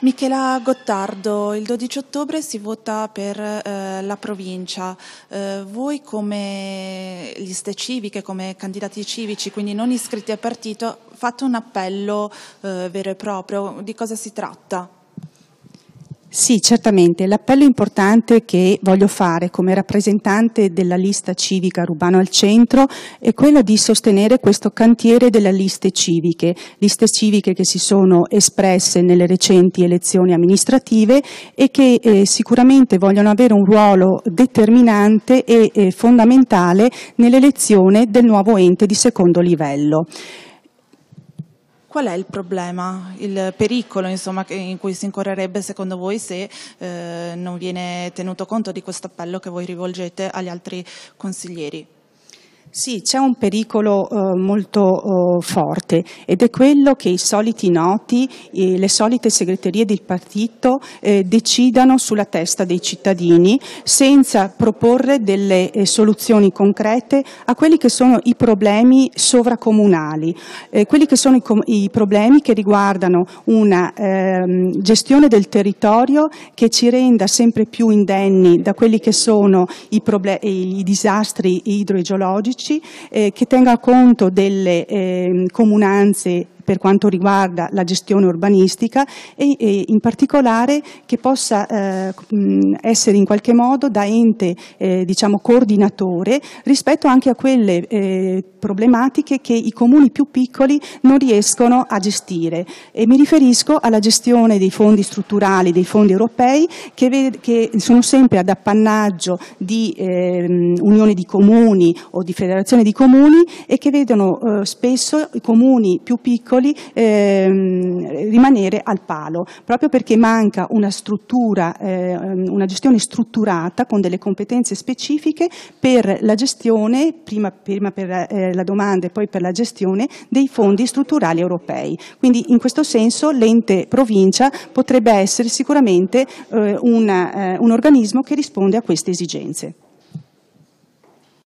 Michela Gottardo, il 12 ottobre si vota per eh, la provincia. Eh, voi come liste civiche, come candidati civici, quindi non iscritti al partito, fate un appello eh, vero e proprio. Di cosa si tratta? Sì, certamente. L'appello importante che voglio fare come rappresentante della lista civica Rubano al Centro è quello di sostenere questo cantiere delle liste civiche, liste civiche che si sono espresse nelle recenti elezioni amministrative e che eh, sicuramente vogliono avere un ruolo determinante e eh, fondamentale nell'elezione del nuovo ente di secondo livello qual è il problema, il pericolo insomma, in cui si incorrerebbe secondo voi se eh, non viene tenuto conto di questo appello che voi rivolgete agli altri consiglieri? Sì, c'è un pericolo eh, molto eh, forte ed è quello che i soliti noti, eh, le solite segreterie del partito eh, decidano sulla testa dei cittadini senza proporre delle eh, soluzioni concrete a quelli che sono i problemi sovracomunali, eh, quelli che sono i, i, problemi che riguardano una ehm, gestione del territorio che ci renda sempre più indenni da quelli che sono i, i disastri idrogeologici economici eh, che tenga conto delle eh, comunanze per quanto riguarda la gestione urbanistica e, e in particolare che possa eh, essere in qualche modo da ente eh, diciamo coordinatore rispetto anche a quelle eh, problematiche che i comuni più piccoli non riescono a gestire e mi riferisco alla gestione dei fondi strutturali, dei fondi europei che, che sono sempre ad appannaggio di ehm, unione di comuni o di federazione di comuni e che vedono eh, spesso i comuni più piccoli piccoli ehm, rimanere al palo, proprio perché manca una struttura, eh, una gestione strutturata con delle competenze specifiche per la gestione, prima, prima per eh, la domanda e poi per la gestione dei fondi strutturali europei. Quindi in questo senso l'ente provincia potrebbe essere sicuramente eh, una, eh, un organismo che risponde a queste esigenze.